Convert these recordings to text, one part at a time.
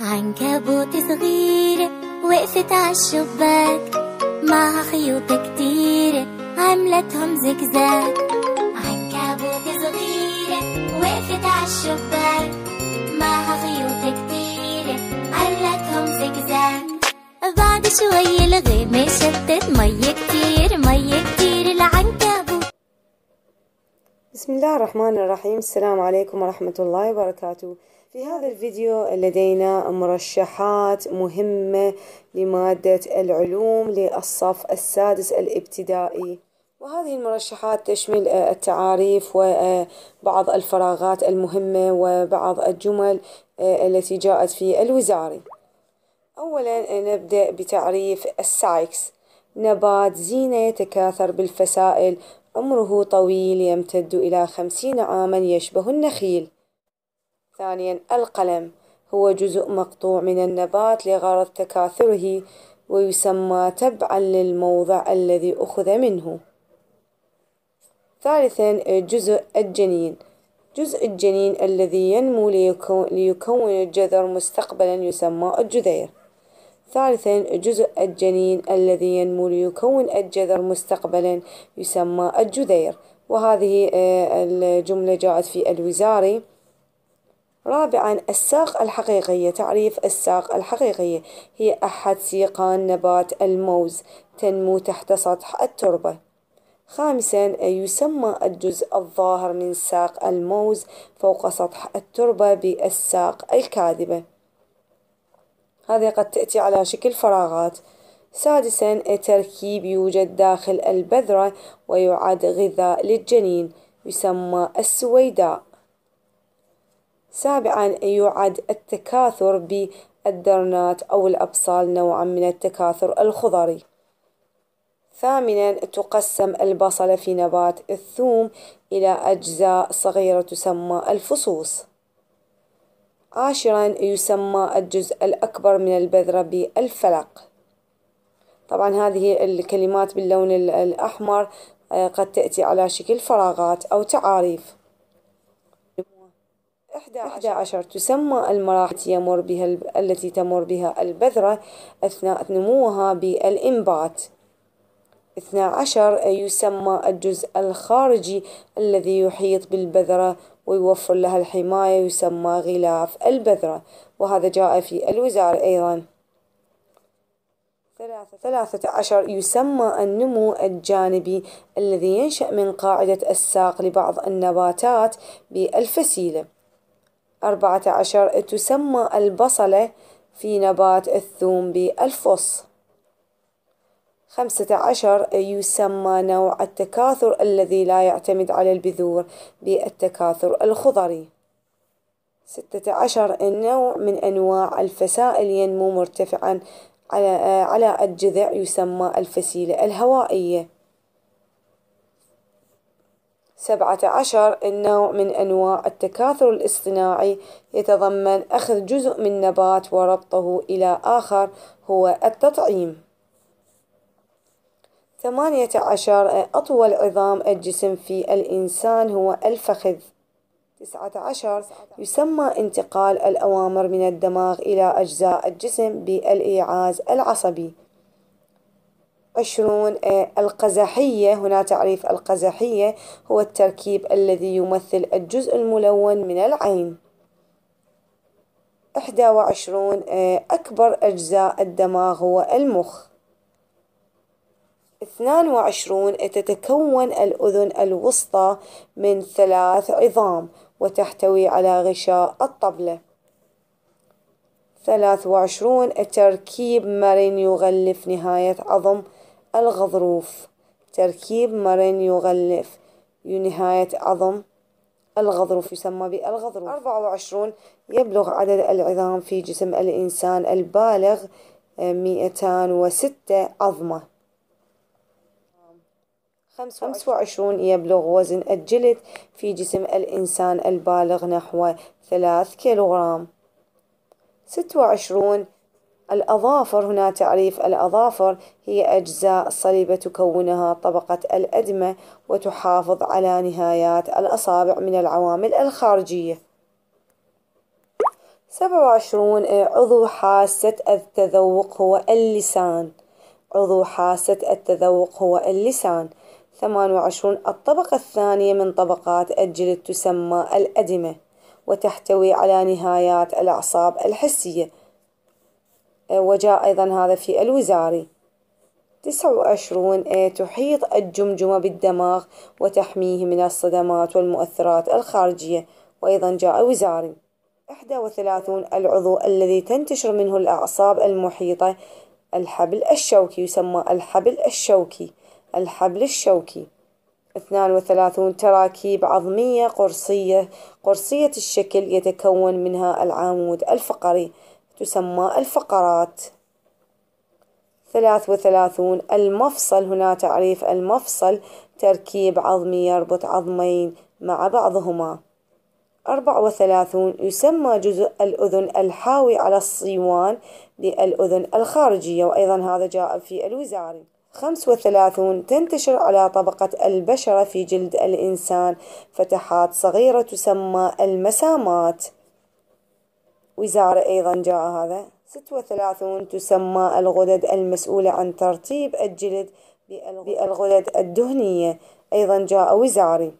عنكبوت صغيرة وقفت عالشباك معها خيوط كتيرة عملتهم زجزاج عنكبوت صغيرة وقفت عالشباك معها خيوط كتيرة عملتهم زجزاج بعد شوي الغيمة شتت مي كتير مي كتير العنكبوت بسم الله الرحمن الرحيم السلام عليكم ورحمة الله وبركاته في هذا الفيديو لدينا مرشحات مهمة لمادة العلوم للصف السادس الابتدائي وهذه المرشحات تشمل آه، التعاريف وبعض آه، الفراغات المهمة وبعض الجمل آه، التي جاءت في الوزاري أولا نبدأ بتعريف السايكس نبات زينة يتكاثر بالفسائل عمره طويل يمتد إلى خمسين عاما يشبه النخيل ثانيا القلم هو جزء مقطوع من النبات لغرض تكاثره ويسمى تبعا للموضع الذي أخذ منه ثالثا جزء الجنين جزء الجنين الذي ينمو ليكون الجذر مستقبلا يسمى الجذير ثالثا جزء الجنين الذي ينمو ليكون الجذر مستقبلا يسمى الجذير وهذه آه، الجملة جاءت في الوزاري رابعا الساق الحقيقية تعريف الساق الحقيقية هي أحد سيقان نبات الموز تنمو تحت سطح التربة خامسا يسمى الجزء الظاهر من ساق الموز فوق سطح التربة بالساق الكاذبة هذه قد تأتي على شكل فراغات سادسا تركيب يوجد داخل البذرة ويعد غذاء للجنين يسمى السويداء سابعا يعد التكاثر بالدرنات أو الأبصال نوعا من التكاثر الخضري ثامنا تقسم البصلة في نبات الثوم إلى أجزاء صغيرة تسمى الفصوص عاشرا يسمى الجزء الأكبر من البذرة بالفلق طبعا هذه الكلمات باللون الأحمر آه، قد تأتي على شكل فراغات أو تعاريف إحدى عشر تسمى المراحل التي يمر بها التي تمر بها البذرة أثناء نموها بالإنبات 12 عشر يسمى الجزء الخارجي الذي يحيط بالبذرة ويوفر لها الحماية يسمى غلاف البذرة وهذا جاء في الوزارة أيضا ثلاثة عشر يسمى النمو الجانبي الذي ينشأ من قاعدة الساق لبعض النباتات بالفسيلة أربعة عشر تسمى البصلة في نبات الثوم بالفص خمسة عشر يسمى نوع التكاثر الذي لا يعتمد على البذور بالتكاثر الخضري ستة عشر نوع من أنواع الفسائل ينمو مرتفعا على على الجذع يسمى الفسيلة الهوائية سبعة عشر النوع من أنواع التكاثر الاصطناعي يتضمن أخذ جزء من نبات وربطه إلى آخر هو التطعيم ثمانية عشر أطول عظام الجسم في الإنسان هو الفخذ تسعة عشر يسمى انتقال الأوامر من الدماغ إلى أجزاء الجسم بالإيعاز العصبي عشرون آه، القزحية هنا تعريف القزحية هو التركيب الذي يمثل الجزء الملون من العين إحدى وعشرون آه، أكبر أجزاء الدماغ هو المخ اثنان وعشرون آه، تتكون الأذن الوسطى من ثلاث عظام وتحتوي على غشاء الطبلة ثلاث وعشرون تركيب مرن يغلف نهاية عظم الغضروف تركيب مرن يغلف لنهاية عظم الغضروف يسمى بالغضروف 24 يبلغ عدد العظام في جسم الإنسان البالغ 206 آه، عظمة 25 يبلغ وزن الجلد في جسم الإنسان البالغ نحو 3 كيلوغرام 26 الأظافر هنا تعريف الأظافر هي أجزاء صليبة تكونها طبقة الأدمة وتحافظ على نهايات الأصابع من العوامل الخارجية سبعة وعشرون عضو حاسة التذوق هو اللسان عضو حاسة التذوق هو اللسان ثمان وعشرون الطبقة الثانية من طبقات الجلد تسمى الأدمة وتحتوي على نهايات الأعصاب الحسية وجاء أيضا هذا في الوزاري تسعة وعشرون إيه، تحيط الجمجمة بالدماغ وتحميه من الصدمات والمؤثرات الخارجية وأيضا جاء وزاري إحدى وثلاثون العضو الذي تنتشر منه الأعصاب المحيطة الحبل الشوكي يسمى الحبل الشوكي الحبل الشوكي 32 تراكيب عظمية قرصية قرصية الشكل يتكون منها العمود الفقري تسمى الفقرات ثلاث وثلاثون المفصل هنا تعريف المفصل تركيب عظمي يربط عظمين مع بعضهما أربع وثلاثون يسمى جزء الأذن الحاوي على الصيوان بالأذن الخارجية وأيضا هذا جاء في الوزاري خمس وثلاثون تنتشر على طبقة البشرة في جلد الإنسان فتحات صغيرة تسمى المسامات وزارة أيضا جاء هذا ستة وثلاثون تسمى الغدد المسؤولة عن ترتيب الجلد بالغدد الدهنية أيضا جاء وزاري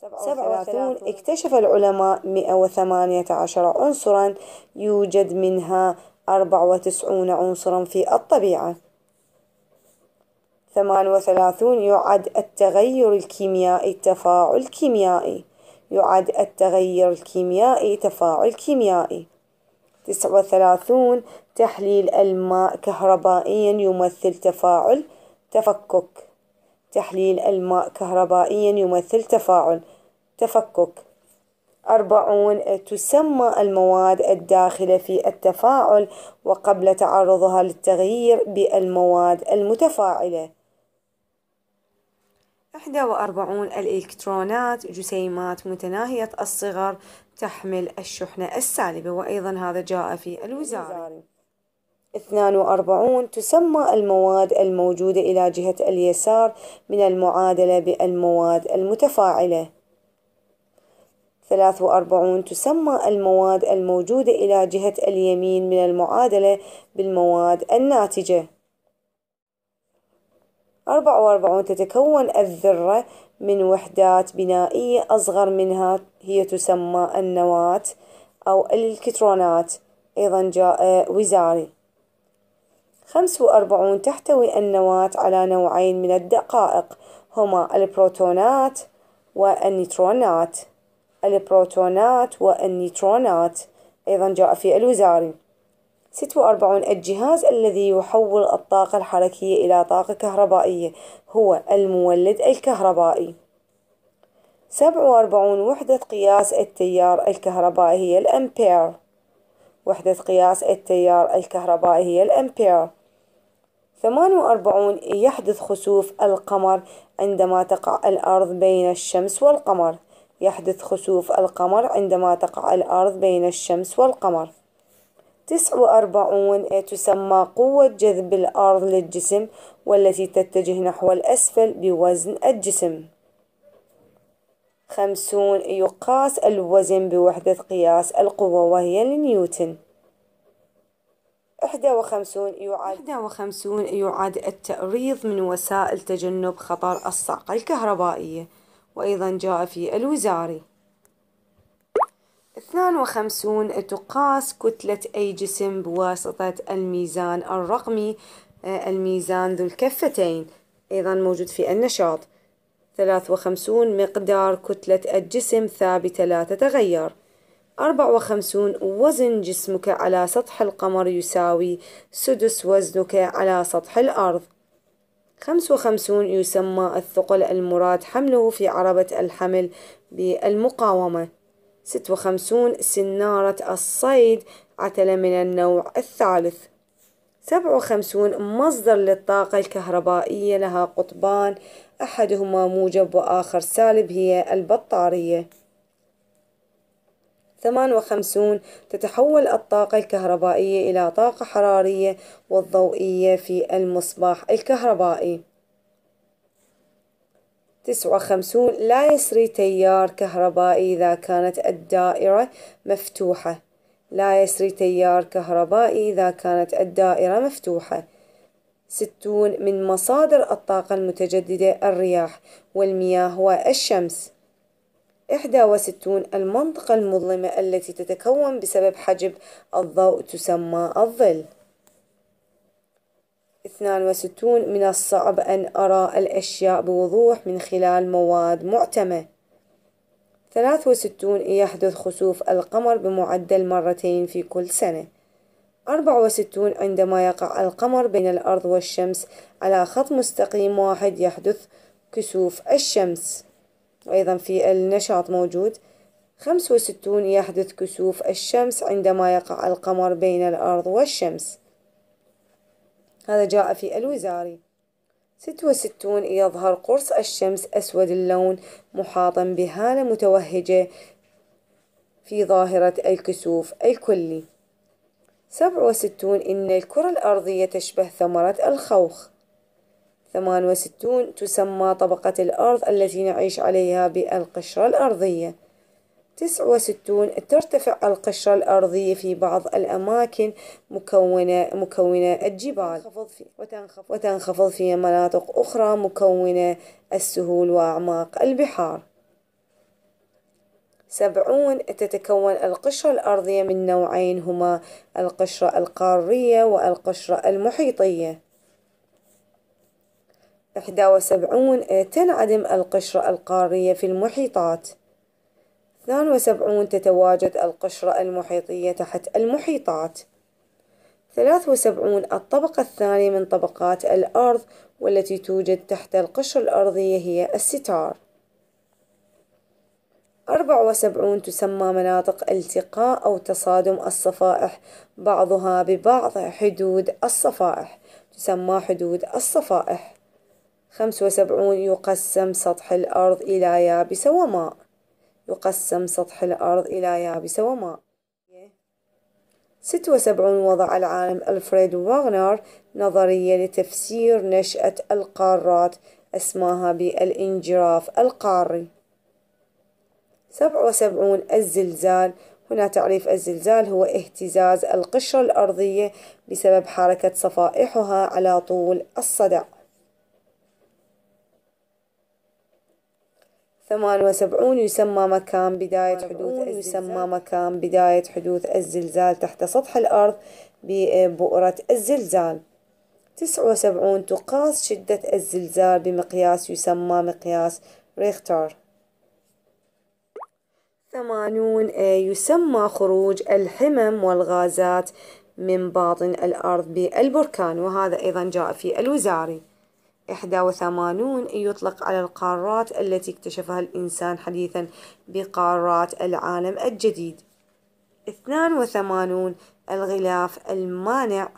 سبعة وثلاثون اكتشف العلماء مئة وثمانية عشر عنصرا يوجد منها أربعة وتسعون عنصرا في الطبيعة ثمان وثلاثون يعد التغير الكيميائي التفاعل الكيميائي يعد التغير الكيميائي تفاعل كيميائي تسعة وثلاثون تحليل الماء كهربائيا يمثل تفاعل تفكك تحليل الماء كهربائيا يمثل تفاعل تفكك أربعون تسمى المواد الداخلة في التفاعل وقبل تعرضها للتغيير بالمواد المتفاعلة 41 الإلكترونات جسيمات متناهية الصغر تحمل الشحنة السالبة وأيضا هذا جاء في الوزارة 42 تسمى المواد الموجودة إلى جهة اليسار من المعادلة بالمواد المتفاعلة 43 تسمى المواد الموجودة إلى جهة اليمين من المعادلة بالمواد الناتجة 44 تتكون الذرة من وحدات بنائية أصغر منها هي تسمى النواة أو الإلكترونات أيضا جاء وزاري 45 تحتوي النواة على نوعين من الدقائق هما البروتونات والنيترونات البروتونات والنيترونات أيضا جاء في الوزاري 46 الجهاز الذي يحول الطاقة الحركية إلى طاقة كهربائية هو المولد الكهربائي 47 وحدة قياس التيار الكهربائي هي الأمبير وحدة قياس التيار الكهربائي هي الأمبير 48 يحدث خسوف القمر عندما تقع الأرض بين الشمس والقمر يحدث خسوف القمر عندما تقع الأرض بين الشمس والقمر تسع وأربعون آه، تسمى قوة جذب الأرض للجسم والتي تتجه نحو الأسفل بوزن الجسم خمسون يقاس الوزن بوحدة قياس القوة وهي النيوتن إحدى وخمسون يعد إحدى وخمسون يعد التأريض من وسائل تجنب خطر الصعقة الكهربائية وأيضا جاء في الوزاري 52 تقاس كتلة أي جسم بواسطة الميزان الرقمي آه، الميزان ذو الكفتين أيضا موجود في النشاط 53 مقدار كتلة الجسم ثابتة لا تتغير 54 وزن جسمك على سطح القمر يساوي سدس وزنك على سطح الأرض 55 يسمى الثقل المراد حمله في عربة الحمل بالمقاومة ست وخمسون سنارة الصيد عتلة من النوع الثالث سبع وخمسون مصدر للطاقة الكهربائية لها قطبان أحدهما موجب وآخر سالب هي البطارية ثمان وخمسون تتحول الطاقة الكهربائية إلى طاقة حرارية والضوئية في المصباح الكهربائي تسعة وخمسون لا يسري تيار كهربائي إذا كانت الدائرة مفتوحة لا يسري تيار كهربائي إذا كانت الدائرة مفتوحة ستون من مصادر الطاقة المتجددة الرياح والمياه والشمس إحدى وستون المنطقة المظلمة التي تتكون بسبب حجب الضوء تسمى الظل 62 من الصعب أن أرى الأشياء بوضوح من خلال مواد معتمة 63 يحدث خسوف القمر بمعدل مرتين في كل سنة 64 عندما يقع القمر بين الأرض والشمس على خط مستقيم واحد يحدث كسوف الشمس وأيضا في النشاط موجود 65 يحدث كسوف الشمس عندما يقع القمر بين الأرض والشمس هذا جاء في الوزاري ستة وستون يظهر قرص الشمس أسود اللون محاطا بهالة متوهجة في ظاهرة الكسوف الكلي سبعة وستون إن الكرة الأرضية تشبه ثمرة الخوخ ثمان وستون تسمى طبقة الأرض التي نعيش عليها بالقشرة الأرضية 69 ترتفع القشرة الأرضية في بعض الأماكن مكونة مكونة الجبال وتنخفض وتنخفض في مناطق أخرى مكونة السهول وأعماق البحار سبعون تتكون القشرة الأرضية من نوعين هما القشرة القارية والقشرة المحيطية إحدى وسبعون تنعدم القشرة القارية في المحيطات 72 تتواجد القشرة المحيطية تحت المحيطات 73 الطبقة الثانية من طبقات الأرض والتي توجد تحت القشرة الأرضية هي الستار 74 تسمى مناطق التقاء أو تصادم الصفائح بعضها ببعض حدود الصفائح تسمى حدود الصفائح 75 يقسم سطح الأرض إلى يابسة وماء يقسم سطح الأرض إلى يابسة وماء ست وسبعون وضع العالم ألفريد واغنر نظرية لتفسير نشأة القارات اسماها بالانجراف القاري سبع وسبعون الزلزال هنا تعريف الزلزال هو اهتزاز القشرة الأرضية بسبب حركة صفائحها على طول الصدع 78 يسمى مكان بداية حدوث يسمى مكان بداية حدوث الزلزال تحت سطح الأرض ببؤرة الزلزال 79 تقاس شدة الزلزال بمقياس يسمى مقياس ريختر 80 يسمى خروج الحمم والغازات من باطن الأرض بالبركان وهذا أيضا جاء في الوزاري 81 يطلق على القارات التي اكتشفها الإنسان حديثا بقارات العالم الجديد 82 الغلاف المانع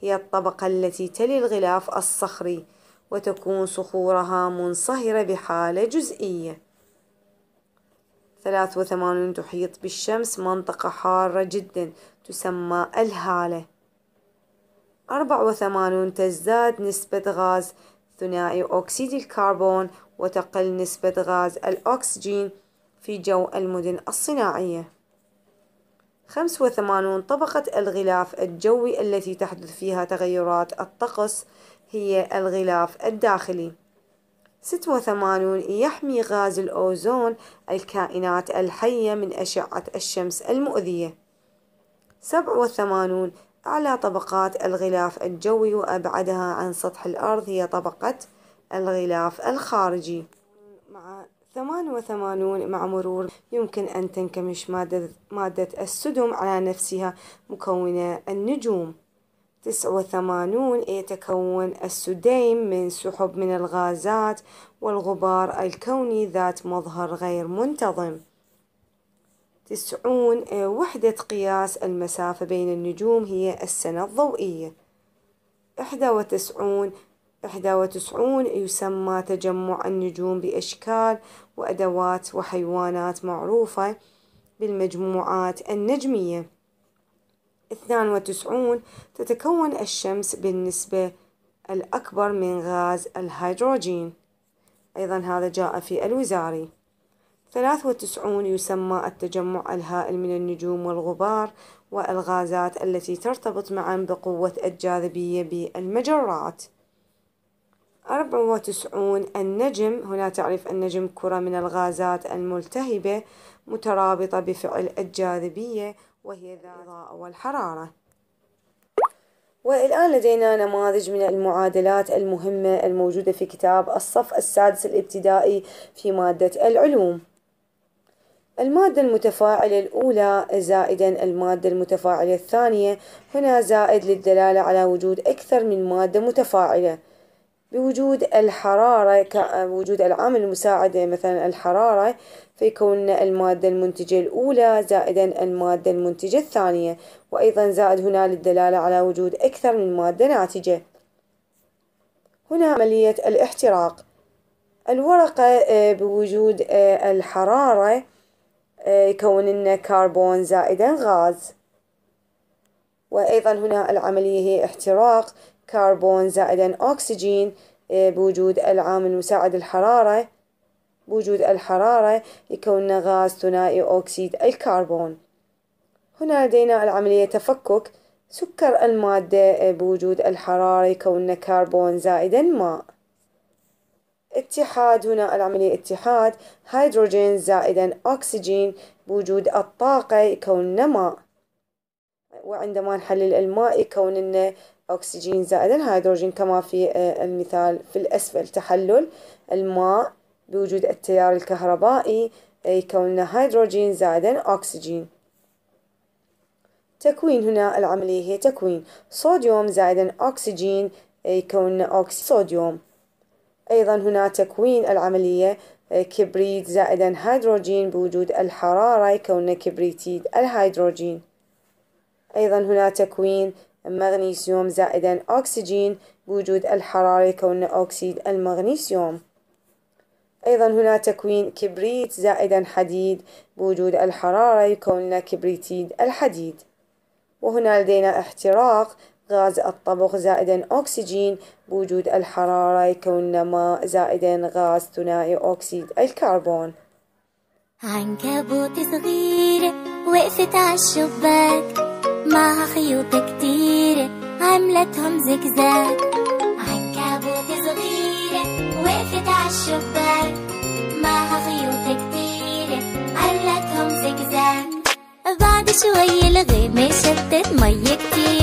هي الطبقة التي تلي الغلاف الصخري وتكون صخورها منصهرة بحالة جزئية 83 تحيط بالشمس منطقة حارة جدا تسمى الهالة 84 تزداد نسبة غاز ثنائي أكسيد الكربون وتقل نسبة غاز الأكسجين في جو المدن الصناعية 85 طبقة الغلاف الجوي التي تحدث فيها تغيرات الطقس هي الغلاف الداخلي 86 يحمي غاز الأوزون الكائنات الحية من أشعة الشمس المؤذية 87 أعلى طبقات الغلاف الجوي وأبعدها عن سطح الأرض هي طبقة الغلاف الخارجي مع 88 مع مرور يمكن أن تنكمش مادة, مادة السدم على نفسها مكونة النجوم 89 يتكون السديم من سحب من الغازات والغبار الكوني ذات مظهر غير منتظم تسعون آه، وحدة قياس المسافة بين النجوم هي السنة الضوئية إحدى وتسعون إحدى وتسعون يسمى تجمع النجوم بأشكال وأدوات وحيوانات معروفة بالمجموعات النجمية اثنان وتسعون تتكون الشمس بالنسبة الأكبر من غاز الهيدروجين أيضا هذا جاء في الوزاري ثلاث وتسعون يسمى التجمع الهائل من النجوم والغبار والغازات التي ترتبط معا بقوة الجاذبية بالمجرات أربع وتسعون النجم هنا تعرف النجم كرة من الغازات الملتهبة مترابطة بفعل الجاذبية وهي ذات الإضاءة والحرارة والآن لدينا نماذج من المعادلات المهمة الموجودة في كتاب الصف السادس الابتدائي في مادة العلوم المادة المتفاعلة الأولى زائدا المادة المتفاعلة الثانية هنا زائد للدلالة على وجود أكثر من مادة متفاعلة بوجود الحرارة وجود العامل المساعدة مثلا الحرارة فيكون المادة المنتجة الأولى زائدا المادة المنتجة الثانية وأيضا زائد هنا للدلالة على وجود أكثر من مادة ناتجة هنا عملية الاحتراق الورقة آه، بوجود آه، الحرارة يكون لنا كربون زائدا غاز وأيضا هنا العملية هي احتراق كربون زائدا أكسجين آه، بوجود العامل مساعد الحرارة بوجود الحرارة يكون غاز ثنائي أكسيد الكربون هنا لدينا العملية تفكك سكر المادة آه، بوجود الحرارة يكون كربون زائدا ماء اتحاد هنا العملية اتحاد هيدروجين زائدا أكسجين بوجود الطاقة يكون ماء وعندما نحلل الماء يكون لنا أكسجين زائدا هيدروجين كما في آه، المثال في الأسفل تحلل الماء بوجود التيار الكهربائي يكون لنا هيدروجين زائدا أكسجين تكوين هنا العملية هي تكوين صوديوم زائدا أكسجين يكون أكسي صوديوم أيضا هنا تكوين العملية آه، كبريت زائدا هيدروجين بوجود الحرارة كون كبريتيد الهيدروجين أيضا هنا تكوين مغنيسيوم زائدا أكسجين بوجود الحرارة كون أكسيد المغنيسيوم أيضا هنا تكوين كبريت زائدا حديد بوجود الحرارة يكون كبريتيد الحديد وهنا لدينا احتراق غاز الطبخ زائدا أكسجين بوجود الحرارة يكون ماء زائدا غاز ثنائي أكسيد الكربون عنكبوت صغيرة وقفت على الشباك معها خيوط كتيرة عملتهم زجزاج عنكبوت صغيرة وقفت على الشباك معها خيوط كتيرة عملتهم زجزاج بعد شوي الغيمة شتت مية كتير